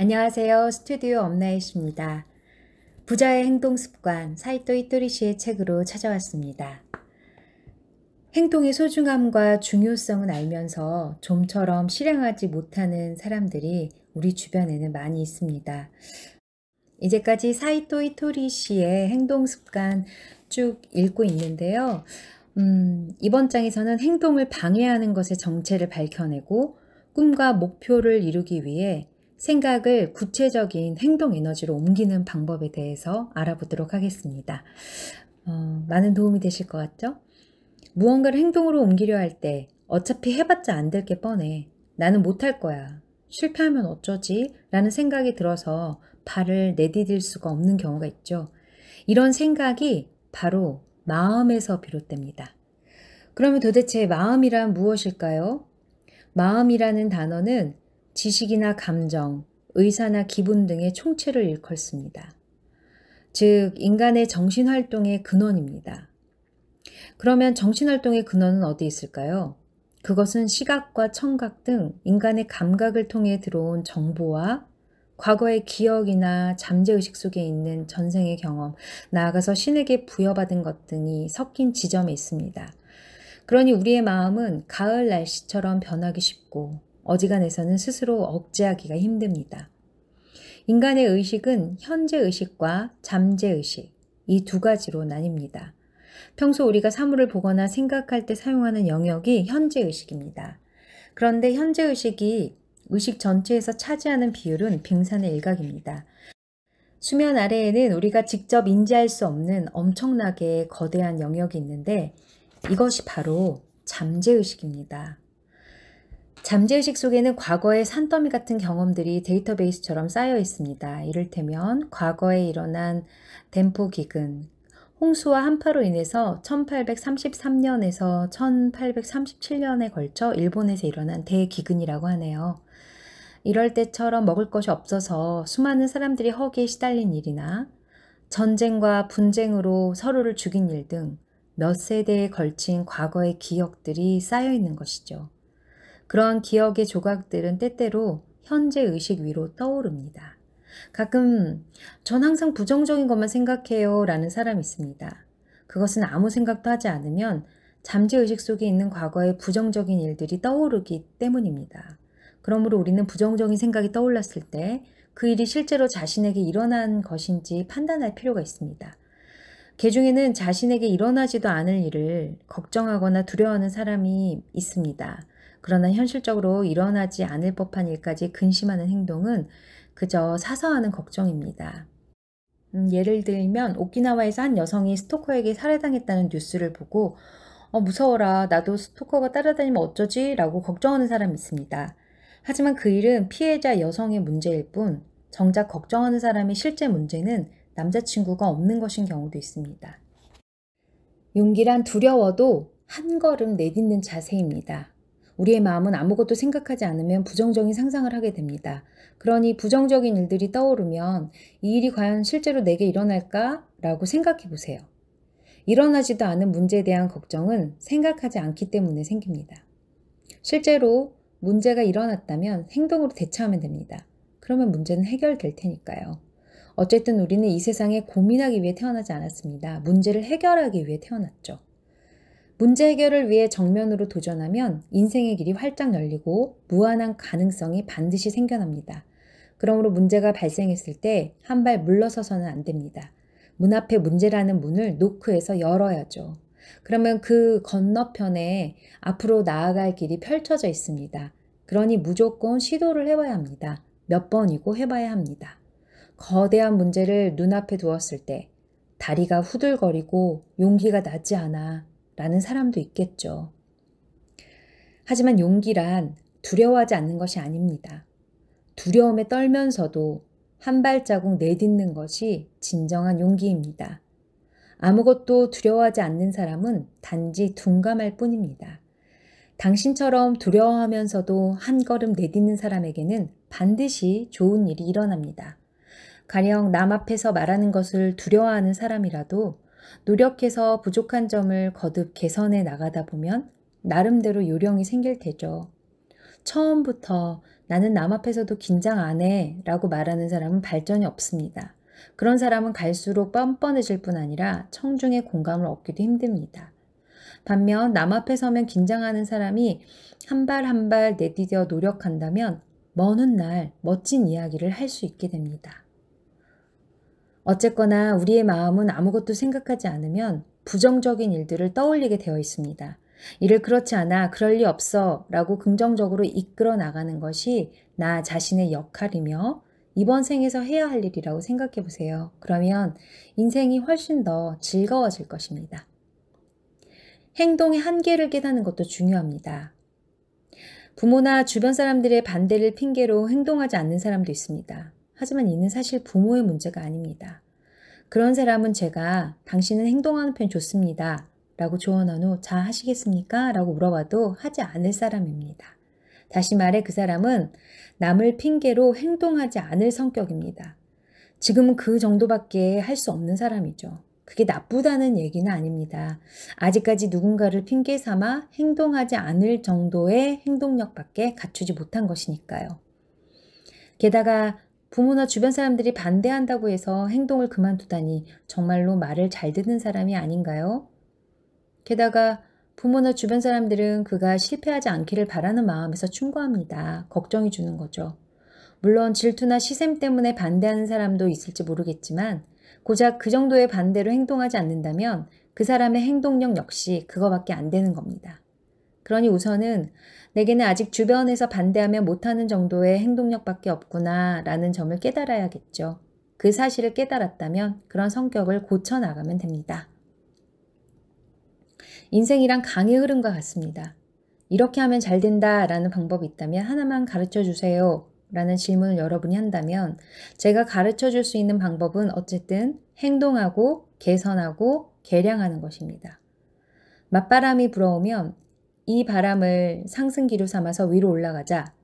안녕하세요. 스튜디오 엄나이씨입니다. 부자의 행동습관 사이토 이토리 씨의 책으로 찾아왔습니다. 행동의 소중함과 중요성은 알면서 좀처럼 실행하지 못하는 사람들이 우리 주변에는 많이 있습니다. 이제까지 사이토 이토리 씨의 행동습관 쭉 읽고 있는데요. 음, 이번 장에서는 행동을 방해하는 것의 정체를 밝혀내고 꿈과 목표를 이루기 위해 생각을 구체적인 행동 에너지로 옮기는 방법에 대해서 알아보도록 하겠습니다. 어, 많은 도움이 되실 것 같죠? 무언가를 행동으로 옮기려 할 때 어차피 해봤자 안 될 게 뻔해. 나는 못할 거야. 실패하면 어쩌지? 라는 생각이 들어서 발을 내디딜 수가 없는 경우가 있죠. 이런 생각이 바로 마음에서 비롯됩니다. 그러면 도대체 마음이란 무엇일까요? 마음이라는 단어는 지식이나 감정, 의사나 기분 등의 총체를 일컫습니다. 즉, 인간의 정신활동의 근원입니다. 그러면 정신활동의 근원은 어디 있을까요? 그것은 시각과 청각 등 인간의 감각을 통해 들어온 정보와 과거의 기억이나 잠재의식 속에 있는 전생의 경험, 나아가서 신에게 부여받은 것 등이 섞인 지점에 있습니다. 그러니 우리의 마음은 가을 날씨처럼 변하기 쉽고 어지간해서는 스스로 억제하기가 힘듭니다. 인간의 의식은 현재 의식과 잠재 의식 이 두 가지로 나뉩니다. 평소 우리가 사물을 보거나 생각할 때 사용하는 영역이 현재 의식입니다. 그런데 현재 의식이 의식 전체에서 차지하는 비율은 빙산의 일각입니다. 수면 아래에는 우리가 직접 인지할 수 없는 엄청나게 거대한 영역이 있는데 이것이 바로 잠재의식입니다. 잠재의식 속에는 과거의 산더미 같은 경험들이 데이터베이스처럼 쌓여 있습니다. 이를테면 과거에 일어난 댐포 기근, 홍수와 한파로 인해서 1833년에서 1837년에 걸쳐 일본에서 일어난 대기근이라고 하네요. 이럴 때처럼 먹을 것이 없어서 수많은 사람들이 허기에 시달린 일이나 전쟁과 분쟁으로 서로를 죽인 일 등 몇 세대에 걸친 과거의 기억들이 쌓여 있는 것이죠. 그러한 기억의 조각들은 때때로 현재 의식 위로 떠오릅니다. 가끔 전 항상 부정적인 것만 생각해요 라는 사람이 있습니다. 그것은 아무 생각도 하지 않으면 잠재의식 속에 있는 과거의 부정적인 일들이 떠오르기 때문입니다. 그러므로 우리는 부정적인 생각이 떠올랐을 때 그 일이 실제로 자신에게 일어난 것인지 판단할 필요가 있습니다. 개 중에는 자신에게 일어나지도 않을 일을 걱정하거나 두려워하는 사람이 있습니다. 그러나 현실적으로 일어나지 않을 법한 일까지 근심하는 행동은 그저 사서하는 걱정입니다. 음, 예를 들면 오키나와에서 한 여성이 스토커에게 살해당했다는 뉴스를 보고 어, 무서워라 나도 스토커가 따라다니면 어쩌지 라고 걱정하는 사람이 있습니다. 하지만 그 일은 피해자 여성의 문제일 뿐 정작 걱정하는 사람의 실제 문제는 남자친구가 없는 것인 경우도 있습니다. 용기란 두려워도 한 걸음 내딛는 자세입니다. 우리의 마음은 아무것도 생각하지 않으면 부정적인 상상을 하게 됩니다. 그러니 부정적인 일들이 떠오르면 이 일이 과연 실제로 내게 일어날까? 라고 생각해 보세요. 일어나지도 않은 문제에 대한 걱정은 생각하지 않기 때문에 생깁니다. 실제로 문제가 일어났다면 행동으로 대처하면 됩니다. 그러면 문제는 해결될 테니까요. 어쨌든 우리는 이 세상에 고민하기 위해 태어나지 않았습니다. 문제를 해결하기 위해 태어났죠. 문제 해결을 위해 정면으로 도전하면 인생의 길이 활짝 열리고 무한한 가능성이 반드시 생겨납니다. 그러므로 문제가 발생했을 때 한 발 물러서서는 안 됩니다. 문 앞에 문제라는 문을 노크해서 열어야죠. 그러면 그 건너편에 앞으로 나아갈 길이 펼쳐져 있습니다. 그러니 무조건 시도를 해봐야 합니다. 몇 번이고 해봐야 합니다. 거대한 문제를 눈앞에 두었을 때 다리가 후들거리고 용기가 나지 않아 라는 사람도 있겠죠. 하지만 용기란 두려워하지 않는 것이 아닙니다. 두려움에 떨면서도 한 발자국 내딛는 것이 진정한 용기입니다. 아무것도 두려워하지 않는 사람은 단지 둔감할 뿐입니다. 당신처럼 두려워하면서도 한 걸음 내딛는 사람에게는 반드시 좋은 일이 일어납니다. 가령 남 앞에서 말하는 것을 두려워하는 사람이라도 노력해서 부족한 점을 거듭 개선해 나가다 보면 나름대로 요령이 생길 테죠. 처음부터 나는 남 앞에서도 긴장 안 해 라고 말하는 사람은 발전이 없습니다. 그런 사람은 갈수록 뻔뻔해질 뿐 아니라 청중의 공감을 얻기도 힘듭니다. 반면 남 앞에 서면 긴장하는 사람이 한 발 한 발 내디뎌 노력한다면 먼 훗날 멋진 이야기를 할 수 있게 됩니다. 어쨌거나 우리의 마음은 아무것도 생각하지 않으면 부정적인 일들을 떠올리게 되어 있습니다. 이를 그렇지 않아 그럴 리 없어 라고 긍정적으로 이끌어 나가는 것이 나 자신의 역할이며 이번 생에서 해야 할 일이라고 생각해 보세요. 그러면 인생이 훨씬 더 즐거워질 것입니다. 행동의 한계를 깨닫는 것도 중요합니다. 부모나 주변 사람들의 반대를 핑계로 행동하지 않는 사람도 있습니다. 하지만 이는 사실 부모의 문제가 아닙니다. 그런 사람은 제가 당신은 행동하는 편 좋습니다. 라고 조언한 후 자 하시겠습니까? 라고 물어봐도 하지 않을 사람입니다. 다시 말해 그 사람은 남을 핑계로 행동하지 않을 성격입니다. 지금은 그 정도밖에 할 수 없는 사람이죠. 그게 나쁘다는 얘기는 아닙니다. 아직까지 누군가를 핑계 삼아 행동하지 않을 정도의 행동력밖에 갖추지 못한 것이니까요. 게다가 부모나 주변 사람들이 반대한다고 해서 행동을 그만두다니 정말로 말을 잘 듣는 사람이 아닌가요? 게다가 부모나 주변 사람들은 그가 실패하지 않기를 바라는 마음에서 충고합니다. 걱정이 주는 거죠. 물론 질투나 시샘 때문에 반대하는 사람도 있을지 모르겠지만 고작 그 정도의 반대로 행동하지 않는다면 그 사람의 행동력 역시 그거밖에 안 되는 겁니다. 그러니 우선은 내게는 아직 주변에서 반대하면 못하는 정도의 행동력밖에 없구나 라는 점을 깨달아야겠죠. 그 사실을 깨달았다면 그런 성격을 고쳐나가면 됩니다. 인생이란 강의 흐름과 같습니다. 이렇게 하면 잘 된다 라는 방법이 있다면 하나만 가르쳐 주세요 라는 질문을 여러분이 한다면 제가 가르쳐 줄 수 있는 방법은 어쨌든 행동하고 개선하고 개량하는 것입니다. 맞바람이 불어오면 이 바람을 상승기류 삼아서 위로 올라가자.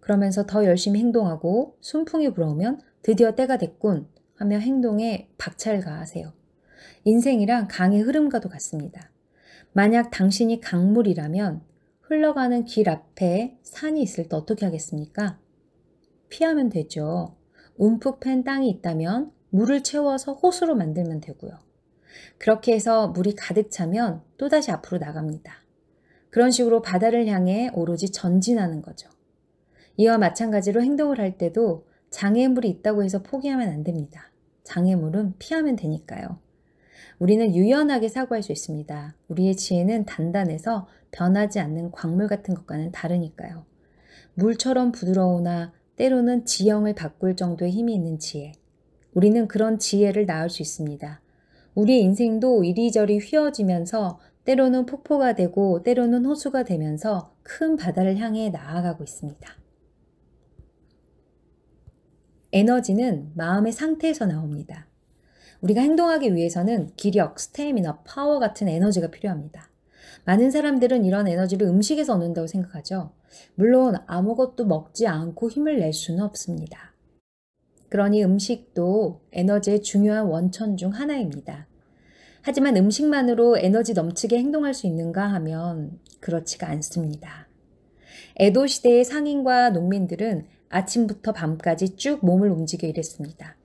그러면서 더 열심히 행동하고 순풍이 불어오면 드디어 때가 됐군 하며 행동에 박차를 가하세요. 인생이란 강의 흐름과도 같습니다. 만약 당신이 강물이라면 흘러가는 길 앞에 산이 있을 때 어떻게 하겠습니까? 피하면 되죠. 움푹 팬 땅이 있다면 물을 채워서 호수로 만들면 되고요. 그렇게 해서 물이 가득 차면 또다시 앞으로 나갑니다. 그런 식으로 바다를 향해 오로지 전진하는 거죠. 이와 마찬가지로 행동을 할 때도 장애물이 있다고 해서 포기하면 안 됩니다. 장애물은 피하면 되니까요. 우리는 유연하게 사고할 수 있습니다. 우리의 지혜는 단단해서 변하지 않는 광물 같은 것과는 다르니까요. 물처럼 부드러우나 때로는 지형을 바꿀 정도의 힘이 있는 지혜. 우리는 그런 지혜를 낳을 수 있습니다. 우리의 인생도 이리저리 휘어지면서 때로는 폭포가 되고 때로는 호수가 되면서 큰 바다를 향해 나아가고 있습니다. 에너지는 마음의 상태에서 나옵니다. 우리가 행동하기 위해서는 기력, 스태미나, 파워 같은 에너지가 필요합니다. 많은 사람들은 이런 에너지를 음식에서 얻는다고 생각하죠. 물론 아무것도 먹지 않고 힘을 낼 수는 없습니다. 그러니 음식도 에너지의 중요한 원천 중 하나입니다. 하지만 음식만으로 에너지 넘치게 행동할 수 있는가 하면 그렇지가 않습니다. 에도 시대의 상인과 농민들은 아침부터 밤까지 쭉 몸을 움직여 일했습니다.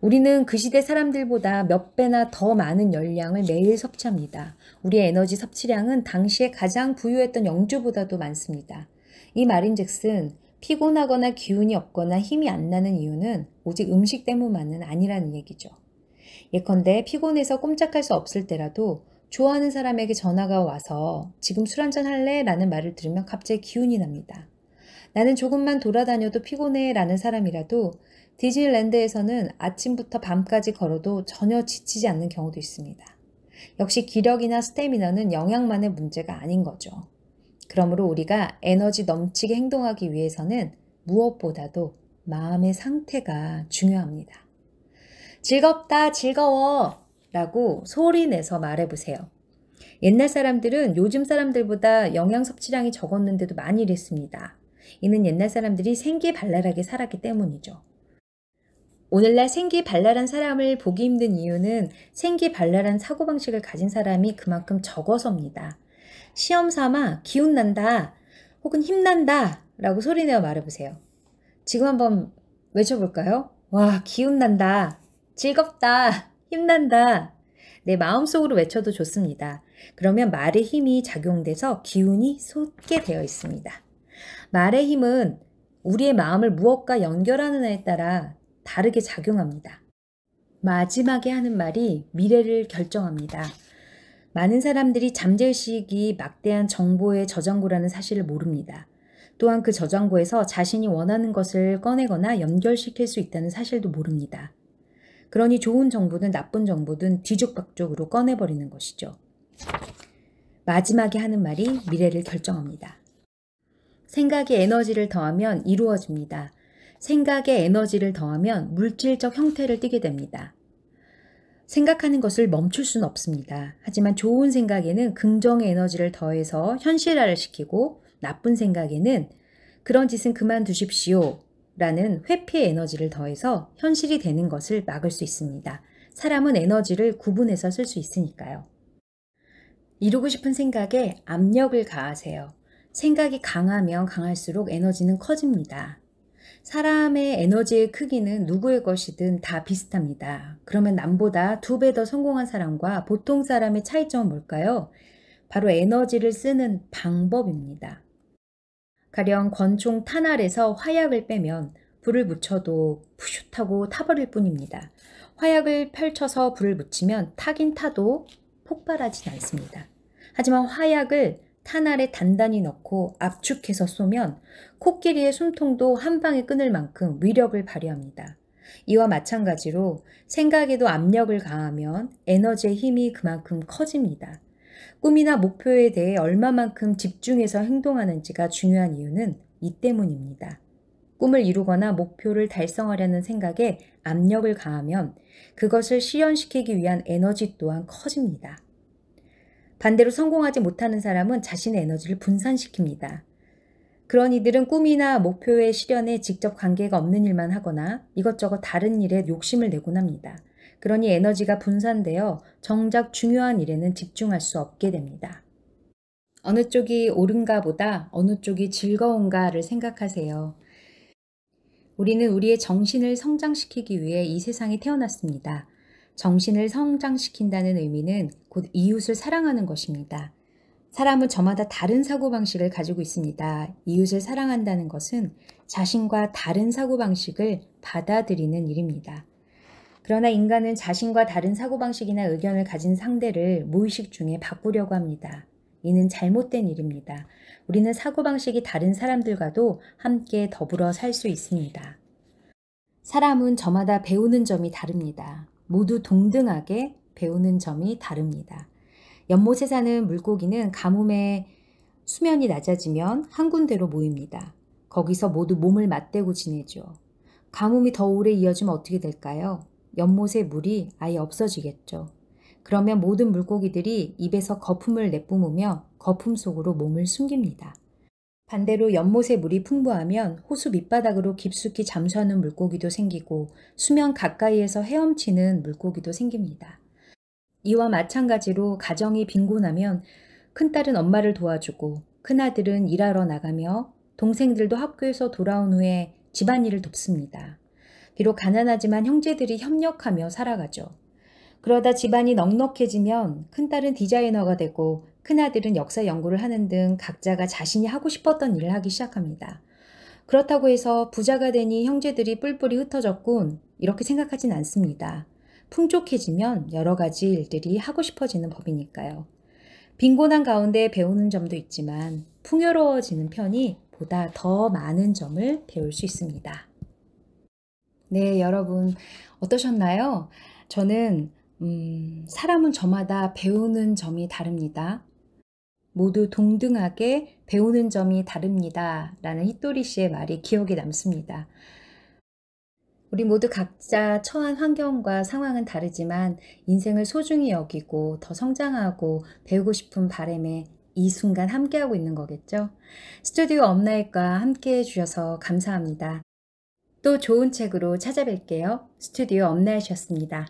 우리는 그 시대 사람들보다 몇 배나 더 많은 열량을 매일 섭취합니다. 우리의 에너지 섭취량은 당시에 가장 부유했던 영주보다도 많습니다. 이 말인즉슨 피곤하거나 기운이 없거나 힘이 안 나는 이유는 오직 음식 때문만은 아니라는 얘기죠. 예컨대 피곤해서 꼼짝할 수 없을 때라도 좋아하는 사람에게 전화가 와서 지금 술 한잔 할래? 라는 말을 들으면 갑자기 기운이 납니다. 나는 조금만 돌아다녀도 피곤해 라는 사람이라도 디즈니랜드에서는 아침부터 밤까지 걸어도 전혀 지치지 않는 경우도 있습니다. 역시 기력이나 스태미너는 영양만의 문제가 아닌 거죠. 그러므로 우리가 에너지 넘치게 행동하기 위해서는 무엇보다도 마음의 상태가 중요합니다. 즐겁다, 즐거워 라고 소리내서 말해보세요. 옛날 사람들은 요즘 사람들보다 영양 섭취량이 적었는데도 많이 일했습니다. 이는 옛날 사람들이 생기발랄하게 살았기 때문이죠. 오늘날 생기발랄한 사람을 보기 힘든 이유는 생기발랄한 사고방식을 가진 사람이 그만큼 적어서입니다. 시험 삼아 기운난다 혹은 힘난다 라고 소리내어 말해보세요. 지금 한번 외쳐볼까요? 와, 기운난다. 즐겁다, 힘난다. 내 마음속으로 외쳐도 좋습니다. 그러면 말의 힘이 작용돼서 기운이 솟게 되어 있습니다. 말의 힘은 우리의 마음을 무엇과 연결하느냐에 따라 다르게 작용합니다. 마지막에 하는 말이 미래를 결정합니다. 많은 사람들이 잠재의식이 막대한 정보의 저장고라는 사실을 모릅니다. 또한 그 저장고에서 자신이 원하는 것을 꺼내거나 연결시킬 수 있다는 사실도 모릅니다. 그러니 좋은 정보든 나쁜 정보든 뒤죽박죽으로 꺼내버리는 것이죠. 마지막에 하는 말이 미래를 결정합니다. 생각에 에너지를 더하면 이루어집니다. 생각에 에너지를 더하면 물질적 형태를 띠게 됩니다. 생각하는 것을 멈출 수는 없습니다. 하지만 좋은 생각에는 긍정의 에너지를 더해서 현실화를 시키고 나쁜 생각에는 그런 짓은 그만두십시오. 라는 회피 에너지를 더해서 현실이 되는 것을 막을 수 있습니다. 사람은 에너지를 구분해서 쓸 수 있으니까요. 이루고 싶은 생각에 압력을 가하세요. 생각이 강하면 강할수록 에너지는 커집니다. 사람의 에너지의 크기는 누구의 것이든 다 비슷합니다. 그러면 남보다 두 배 더 성공한 사람과 보통 사람의 차이점은 뭘까요? 바로 에너지를 쓰는 방법입니다. 가령 권총 탄알에서 화약을 빼면 불을 붙여도 푸슛하고 타버릴 뿐입니다. 화약을 펼쳐서 불을 붙이면 타긴 타도 폭발하진 않습니다. 하지만 화약을 탄알에 단단히 넣고 압축해서 쏘면 코끼리의 숨통도 한 방에 끊을 만큼 위력을 발휘합니다. 이와 마찬가지로 생각에도 압력을 가하면 에너지의 힘이 그만큼 커집니다. 꿈이나 목표에 대해 얼마만큼 집중해서 행동하는지가 중요한 이유는 이 때문입니다. 꿈을 이루거나 목표를 달성하려는 생각에 압력을 가하면 그것을 실현시키기 위한 에너지 또한 커집니다. 반대로 성공하지 못하는 사람은 자신의 에너지를 분산시킵니다. 그런 이들은 꿈이나 목표의 실현에 직접 관계가 없는 일만 하거나 이것저것 다른 일에 욕심을 내곤 합니다. 그러니 에너지가 분산되어 정작 중요한 일에는 집중할 수 없게 됩니다. 어느 쪽이 옳은가 보다 어느 쪽이 즐거운가를 생각하세요. 우리는 우리의 정신을 성장시키기 위해 이 세상에 태어났습니다. 정신을 성장시킨다는 의미는 곧 이웃을 사랑하는 것입니다. 사람은 저마다 다른 사고방식을 가지고 있습니다. 이웃을 사랑한다는 것은 자신과 다른 사고방식을 받아들이는 일입니다. 그러나 인간은 자신과 다른 사고방식이나 의견을 가진 상대를 무의식 중에 바꾸려고 합니다. 이는 잘못된 일입니다. 우리는 사고방식이 다른 사람들과도 함께 더불어 살 수 있습니다. 사람은 저마다 배우는 점이 다릅니다. 모두 동등하게 배우는 점이 다릅니다. 연못에 사는 물고기는 가뭄에 수면이 낮아지면 한 군데로 모입니다. 거기서 모두 몸을 맞대고 지내죠. 가뭄이 더 오래 이어지면 어떻게 될까요? 연못의 물이 아예 없어지겠죠. 그러면 모든 물고기들이 입에서 거품을 내뿜으며 거품 속으로 몸을 숨깁니다. 반대로 연못의 물이 풍부하면 호수 밑바닥으로 깊숙이 잠수하는 물고기도 생기고 수면 가까이에서 헤엄치는 물고기도 생깁니다. 이와 마찬가지로 가정이 빈곤하면 큰딸은 엄마를 도와주고 큰아들은 일하러 나가며 동생들도 학교에서 돌아온 후에 집안일을 돕습니다. 비록 가난하지만 형제들이 협력하며 살아가죠. 그러다 집안이 넉넉해지면 큰딸은 디자이너가 되고 큰아들은 역사 연구를 하는 등 각자가 자신이 하고 싶었던 일을 하기 시작합니다. 그렇다고 해서 부자가 되니 형제들이 뿔뿔이 흩어졌군 이렇게 생각하진 않습니다. 풍족해지면 여러 가지 일들이 하고 싶어지는 법이니까요. 빈곤한 가운데 배우는 점도 있지만 풍요로워지는 편이 보다 더 많은 점을 배울 수 있습니다. 네, 여러분 어떠셨나요? 저는 음, 사람은 저마다 배우는 점이 다릅니다. 모두 동등하게 배우는 점이 다릅니다. 라는 히토리 씨의 말이 기억에 남습니다. 우리 모두 각자 처한 환경과 상황은 다르지만 인생을 소중히 여기고 더 성장하고 배우고 싶은 바램에 이 순간 함께하고 있는 거겠죠? 스튜디오 업나잇과 함께해 주셔서 감사합니다. 또 좋은 책으로 찾아뵐게요. 스튜디오 엄나이셨습니다.